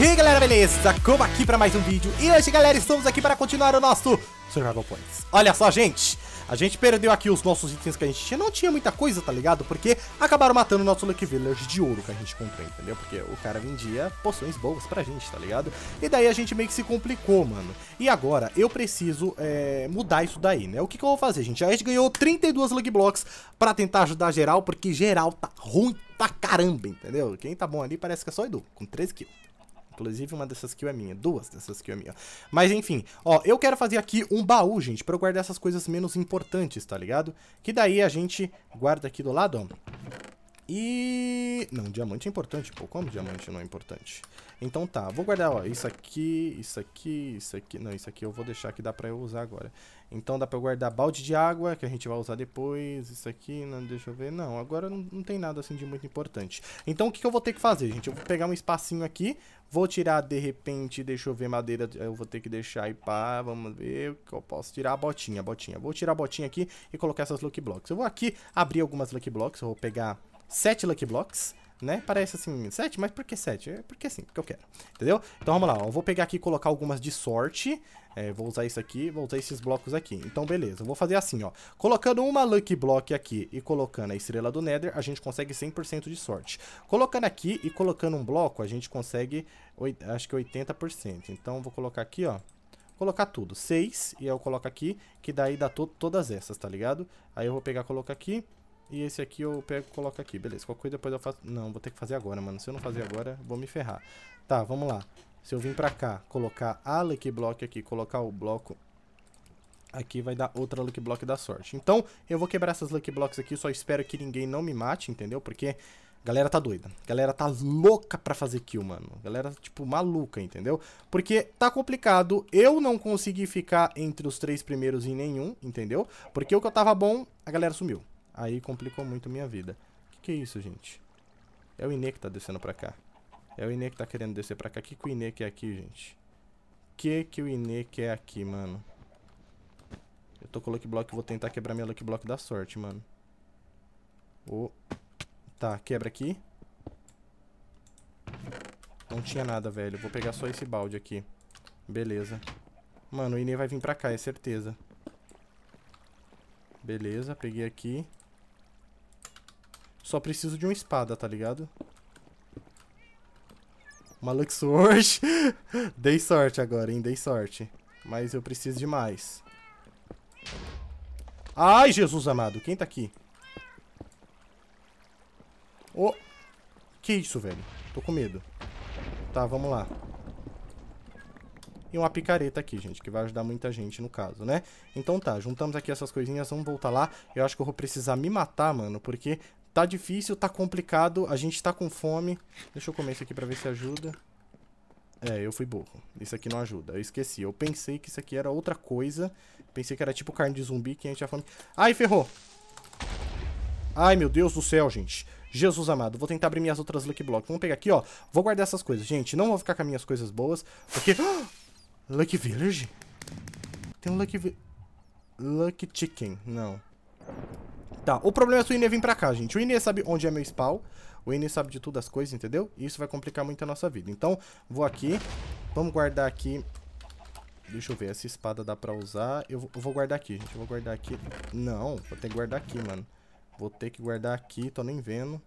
E aí galera, beleza? Como aqui para mais um vídeo E hoje galera, estamos aqui para continuar o nosso Survival Points Olha só gente, a gente perdeu aqui os nossos itens que a gente tinha. Não tinha muita coisa, tá ligado? Porque acabaram matando o nosso Lucky Village de ouro que a gente comprou, entendeu? Porque o cara vendia poções boas pra gente, tá ligado? E daí a gente meio que se complicou, mano. E agora, eu preciso é, mudar isso daí, né? O que, que eu vou fazer, gente? A gente ganhou 32 Lucky Blocks pra tentar ajudar geral, porque geral tá ruim pra caramba, entendeu? Quem tá bom ali parece que é só Edu, com 13 kills. Inclusive, uma dessas kills é minha. Duas dessas kills é minha. Mas, enfim. Ó, eu quero fazer aqui um baú, gente, pra eu guardar essas coisas menos importantes, tá ligado? Que daí a gente guarda aqui do lado, ó. E... Não, diamante é importante, pô. Como diamante não é importante? Então tá, vou guardar, ó, isso aqui, isso aqui, isso aqui... Não, isso aqui eu vou deixar que dá pra eu usar agora. Então dá pra eu guardar balde de água, que a gente vai usar depois. Isso aqui, não, deixa eu ver. Não, agora não, não tem nada assim de muito importante. Então o que, que eu vou ter que fazer, gente? Eu vou pegar um espacinho aqui, vou tirar de repente, deixa eu ver, madeira... Eu vou ter que deixar e pá, vamos ver o que eu posso tirar. A botinha, a botinha. Vou tirar a botinha aqui e colocar essas Lucky Blocks. Eu vou aqui abrir algumas Lucky Blocks, eu vou pegar sete Lucky Blocks, né? Parece assim, sete, mas por que sete? É porque assim, porque eu quero, entendeu? Então vamos lá, ó, eu vou pegar aqui e colocar algumas de sorte, é, vou usar isso aqui, vou usar esses blocos aqui. Então beleza, eu vou fazer assim, ó, colocando uma Lucky Block aqui e colocando a estrela do Nether, a gente consegue 100% de sorte. Colocando aqui e colocando um bloco, a gente consegue, acho que 80%, então vou colocar aqui, ó colocar tudo. 6, e eu coloco aqui, que daí dá to todas essas, tá ligado? Aí eu vou pegar, e colocar aqui, e esse aqui eu pego e coloco aqui. Beleza, qualquer coisa depois eu faço... Não, vou ter que fazer agora, mano. Se eu não fazer agora, vou me ferrar. Tá, vamos lá. Se eu vir pra cá, colocar a Lucky Block aqui, colocar o bloco aqui vai dar outra Lucky Block da sorte. Então, eu vou quebrar essas Lucky Blocks aqui, só espero que ninguém não me mate, entendeu? Porque galera tá doida. galera tá louca pra fazer kill, mano. galera, tipo, maluca, entendeu? Porque tá complicado. Eu não consegui ficar entre os três primeiros em nenhum, entendeu? Porque o que eu tava bom, a galera sumiu. Aí complicou muito minha vida. O que, que, é isso, gente? É o Inê que tá descendo pra cá. É o Inê que tá querendo descer pra cá. O que, que o Ine quer aqui, gente? O que, que o Inê quer aqui, mano? Eu tô com o Lucky Block. Vou tentar quebrar meu Lucky Block da sorte, mano. Oh. Tá, quebra aqui. Não tinha nada, velho. Vou pegar só esse balde aqui. Beleza. Mano, o Inê vai vir pra cá, é certeza. Beleza, peguei aqui. Só preciso de uma espada, tá ligado? Uma Luxord. Dei sorte agora, hein? Dei sorte. Mas eu preciso de mais. Ai, Jesus amado. Quem tá aqui? Oh. Que isso, velho? Tô com medo. Tá, vamos lá. E uma picareta aqui, gente, que vai ajudar muita gente no caso, né? Então tá, juntamos aqui essas coisinhas, vamos voltar lá. Eu acho que eu vou precisar me matar, mano, porque Tá difícil, tá complicado, a gente tá com fome. Deixa eu comer isso aqui pra ver se ajuda. É, eu fui burro. Isso aqui não ajuda. Eu esqueci. Eu pensei que isso aqui era outra coisa. Pensei que era tipo carne de zumbi que a gente ia fome. Ai, ferrou! Ai, meu Deus do céu, gente. Jesus amado, vou tentar abrir minhas outras Lucky Blocks. Vamos pegar aqui, ó. Vou guardar essas coisas. Gente, não vou ficar com minhas coisas boas, porque... Lucky Village? Tem um Lucky... Vi... Lucky Chicken. Não. Tá, o problema é se o Ine vir pra cá, gente. O Ine sabe onde é meu spawn. O Ine sabe de tudo as coisas, entendeu? E isso vai complicar muito a nossa vida. Então, vou aqui. Vamos guardar aqui. Deixa eu ver, essa espada dá pra usar. Eu, eu vou guardar aqui, gente. Eu vou guardar aqui. Não, vou ter que guardar aqui, mano. Vou ter que guardar aqui, tô nem vendo.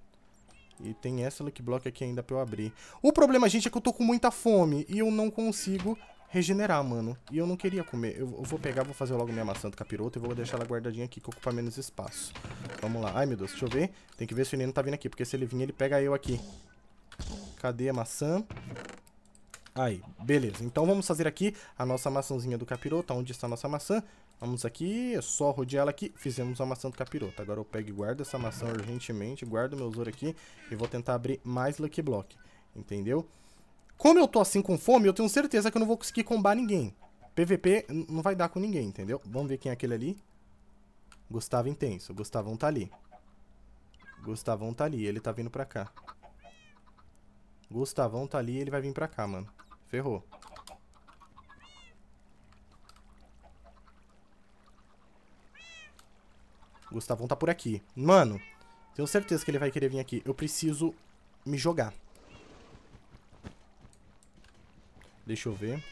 E tem essa look block aqui ainda pra eu abrir. O problema, gente, é que eu tô com muita fome e eu não consigo regenerar, mano. E eu não queria comer. Eu, eu, vou pegar, vou fazer logo minha maçã do capiroto e vou deixar ela guardadinha aqui que ocupa menos espaço. Vamos lá. Ai, meu Deus, deixa eu ver. Tem que ver se o menino tá vindo aqui, porque se ele vir, ele pega eu aqui. Cadê a maçã? Aí, beleza. Então vamos fazer aqui a nossa maçãzinha do capiroto. Onde está a nossa maçã? Vamos aqui, é só rodear ela aqui. Fizemos a maçã do capiroto. Agora eu pego e guardo essa maçã urgentemente. Guardo meu ouro aqui e vou tentar abrir mais Lucky Block. Entendeu? Como eu tô assim com fome, eu tenho certeza que eu não vou conseguir combar ninguém. PVP não vai dar com ninguém, entendeu? Vamos ver quem é aquele ali. Gustavo Intenso. Gustavão tá ali. Gustavão tá ali. Ele tá vindo pra cá. Gustavão tá ali ele vai vir pra cá, mano. Ferrou. Gustavão tá por aqui. Mano, tenho certeza que ele vai querer vir aqui. Eu preciso me jogar. Deixa eu ver.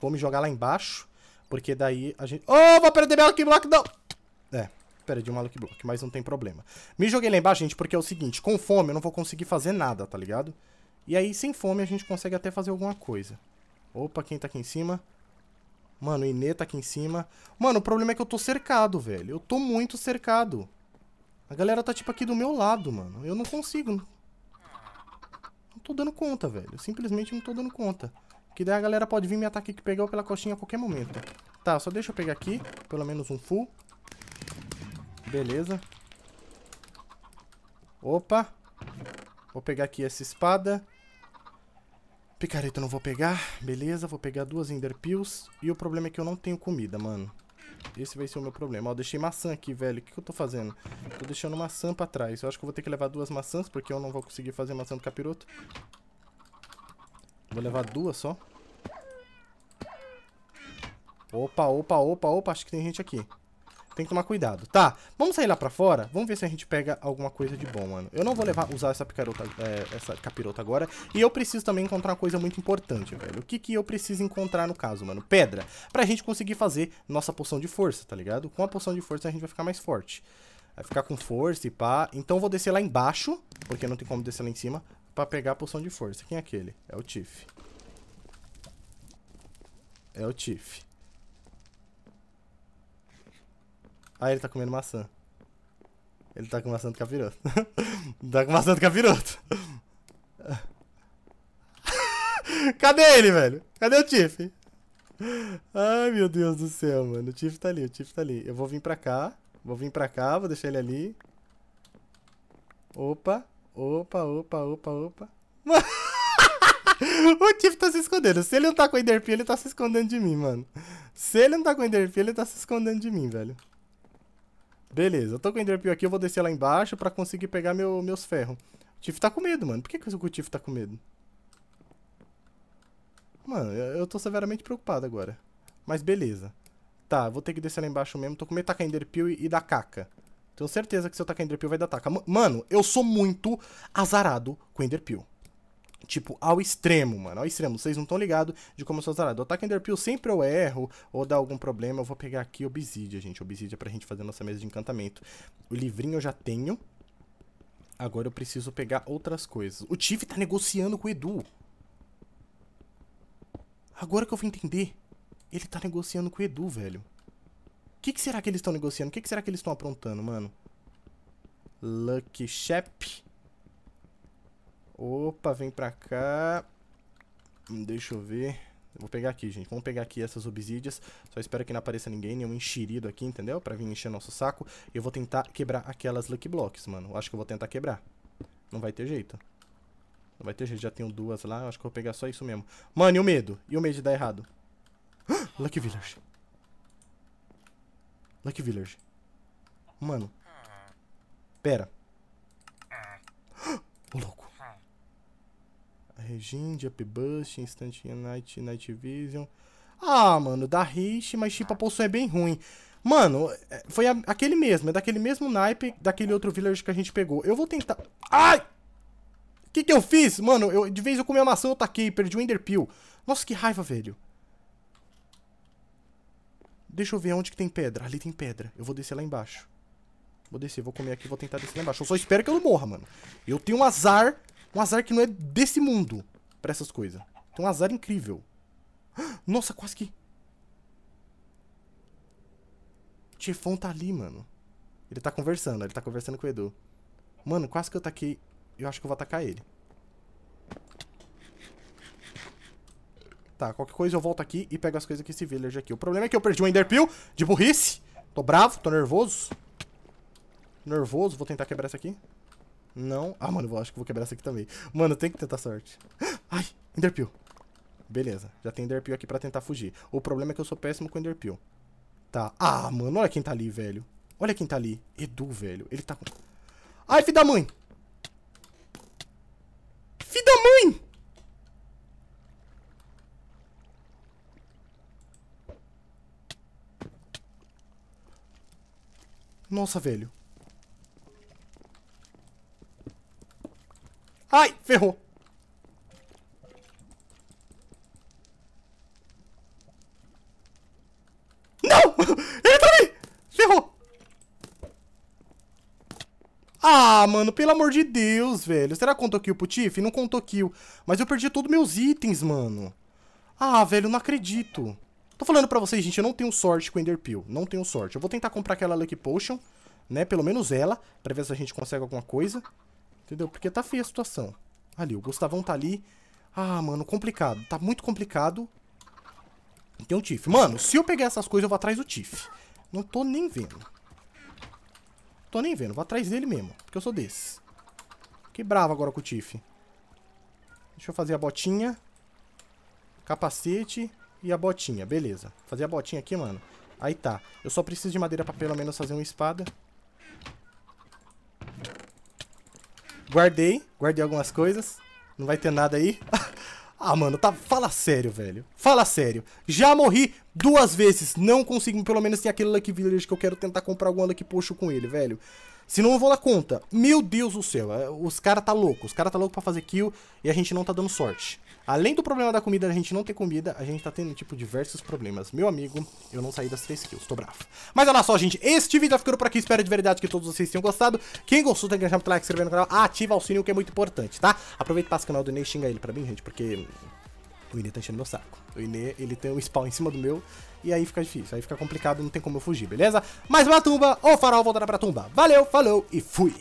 Vou me jogar lá embaixo, porque daí a gente... Oh, vou perder meu Lucky Block, não! É, perdi o Lucky Block, mas não tem problema. Me joguei lá embaixo, gente, porque é o seguinte, com fome eu não vou conseguir fazer nada, tá ligado? E aí, sem fome, a gente consegue até fazer alguma coisa. Opa, quem tá aqui em cima? Mano, o Inê tá aqui em cima. Mano, o problema é que eu tô cercado, velho. Eu tô muito cercado. A galera tá, tipo, aqui do meu lado, mano. Eu não consigo tô dando conta, velho. simplesmente não tô dando conta. Que daí a galera pode vir me atacar aqui pegar pela coxinha a qualquer momento. Tá, só deixa eu pegar aqui. Pelo menos um full. Beleza. Opa. Vou pegar aqui essa espada. Picareta não vou pegar. Beleza, vou pegar duas Ender Pills. E o problema é que eu não tenho comida, mano. Esse vai ser o meu problema. Ó, deixei maçã aqui, velho. O que, que eu tô fazendo? Tô deixando maçã pra trás. Eu acho que eu vou ter que levar duas maçãs, porque eu não vou conseguir fazer maçã do capiroto. Vou levar duas só. Opa, opa, opa, opa. Acho que tem gente aqui. Tem que tomar cuidado. Tá, vamos sair lá pra fora? Vamos ver se a gente pega alguma coisa de bom, mano. Eu não vou levar, usar essa picarota, é, essa capirota agora. E eu preciso também encontrar uma coisa muito importante, velho. O que que eu preciso encontrar no caso, mano? Pedra. Pra gente conseguir fazer nossa poção de força, tá ligado? Com a poção de força a gente vai ficar mais forte. Vai ficar com força e pá. Então vou descer lá embaixo, porque não tem como descer lá em cima, pra pegar a poção de força. Quem é aquele? É o Tiff. É o Tiff. Ah, ele tá comendo maçã. Ele tá com maçã do capiroto. tá com maçã do capiroto. Cadê ele, velho? Cadê o Tiff? Ai, meu Deus do céu, mano. O Tiff tá ali, o Tiff tá ali. Eu vou vir pra cá. Vou vir pra cá, vou deixar ele ali. Opa, opa, opa, opa, opa. Mano. o Tiff tá se escondendo. Se ele não tá com o Enderpeel, ele tá se escondendo de mim, mano. Se ele não tá com o Enderpeel, ele tá se escondendo de mim, velho. Beleza, eu tô com o Enderpeel aqui, eu vou descer lá embaixo pra conseguir pegar meu, meus ferros. O Tiff tá com medo, mano. Por que, que o Tiff tá com medo? Mano, eu, eu tô severamente preocupado agora. Mas beleza. Tá, vou ter que descer lá embaixo mesmo. Tô com medo de tacar Enderpeel e, e dar caca. Tenho certeza que se eu tacar Enderpeel vai dar taca. Mano, eu sou muito azarado com Enderpeel tipo, ao extremo, mano. Ao extremo. Vocês não estão ligados de como eu sou zarado. O ataque Enderpeel sempre eu erro ou dá algum problema. Eu vou pegar aqui Obsidia, gente. Obsidia é pra gente fazer nossa mesa de encantamento. O livrinho eu já tenho. Agora eu preciso pegar outras coisas. O Tiff tá negociando com o Edu. Agora que eu vou entender. Ele tá negociando com o Edu, velho. O que, que, será que eles estão negociando? O que, que, será que eles estão aprontando, mano? Lucky Shep. Opa, vem pra cá. Hum, deixa eu ver. Vou pegar aqui, gente. Vamos pegar aqui essas obsidias. Só espero que não apareça ninguém, nenhum enxerido aqui, entendeu? Pra vir encher nosso saco. Eu vou tentar quebrar aquelas Lucky Blocks, mano. Acho que eu vou tentar quebrar. Não vai ter jeito. Não vai ter jeito. Já tenho duas lá. Acho que eu vou pegar só isso mesmo. Mano, e o medo? E o medo de dar errado? Lucky Village. Lucky Village. Mano. Pera. Ô, louco. Reginde, Upbust, Instant Night, Night Vision. Ah, mano, da Rich, mas tipo, a poção é bem ruim. Mano, é, foi a, aquele mesmo, é daquele mesmo naipe daquele outro village que a gente pegou. Eu vou tentar... Ai! O que que eu fiz? Mano, eu, de vez eu comi a maçã, eu taquei, perdi o Enderpeel. Nossa, que raiva, velho. Deixa eu ver onde que tem pedra. Ali tem pedra. Eu vou descer lá embaixo. Vou descer, vou comer aqui, vou tentar descer lá embaixo. Eu só espero que eu não morra, mano. Eu tenho um azar um azar que não é desse mundo pra essas coisas. Tem um azar incrível. Nossa, quase que... O chefão tá ali, mano. Ele tá conversando, ele tá conversando com o Edu. Mano, quase que eu taquei... Eu acho que eu vou atacar ele. Tá, qualquer coisa eu volto aqui e pego as coisas que esse village aqui. O problema é que eu perdi o um Enderpeel de burrice. Tô bravo, tô nervoso. Nervoso, vou tentar quebrar essa aqui. Não. Ah, mano, eu acho que vou quebrar essa aqui também. Mano, tem que tentar sorte. Ai, Enderpeel. Beleza, já tem Enderpeel aqui pra tentar fugir. O problema é que eu sou péssimo com Enderpeel. Tá. Ah, mano, olha quem tá ali, velho. Olha quem tá ali. Edu, velho. Ele tá com... Ai, filho da mãe! Filho da mãe! Nossa, velho. Ai, ferrou. Não! Ele tá ali! Ferrou! Ah, mano, pelo amor de Deus, velho. Será que contou kill pro Tiff? Não contou kill. Mas eu perdi todos meus itens, mano. Ah, velho, não acredito. Tô falando pra vocês, gente, eu não tenho sorte com Ender Peel. Não tenho sorte. Eu vou tentar comprar aquela Lucky Potion, né? Pelo menos ela, pra ver se a gente consegue alguma coisa. Entendeu? Porque tá feia a situação. Ali, o Gustavão tá ali. Ah, mano, complicado. Tá muito complicado. Tem um Tiff. Mano, se eu pegar essas coisas, eu vou atrás do Tiff. Não tô nem vendo. Tô nem vendo. Vou atrás dele mesmo. Porque eu sou desse. Fiquei bravo agora com o Tiff. Deixa eu fazer a botinha. Capacete e a botinha. Beleza. Fazer a botinha aqui, mano. Aí tá. Eu só preciso de madeira pra pelo menos fazer uma espada. Guardei, guardei algumas coisas. Não vai ter nada aí. ah, mano, tá... fala sério, velho. Fala sério. Já morri duas vezes. Não consigo, pelo menos tem aquele Lucky Village que eu quero tentar comprar algum Lucky Potion com ele, velho. Senão eu vou dar conta. Meu Deus do céu, é, os caras tá louco. Os caras tá louco pra fazer kill e a gente não tá dando sorte. Além do problema da comida, a gente não ter comida, a gente tá tendo, tipo, diversos problemas. Meu amigo, eu não saí das 3 kills, tô bravo. Mas olha só, gente, este vídeo tá ficando por aqui. Espero de verdade que todos vocês tenham gostado. Quem gostou, tem que deixar muito like, se inscrever no canal, ativa o sininho, que é muito importante, tá? Aproveita e passa o canal do Inê e xinga ele pra mim, gente, porque o Inê tá enchendo meu saco. O Inê, ele tem um spawn em cima do meu, e aí fica difícil, aí fica complicado, não tem como eu fugir, beleza? Mais uma tumba, ou farol voltará pra tumba. Valeu, falou e fui!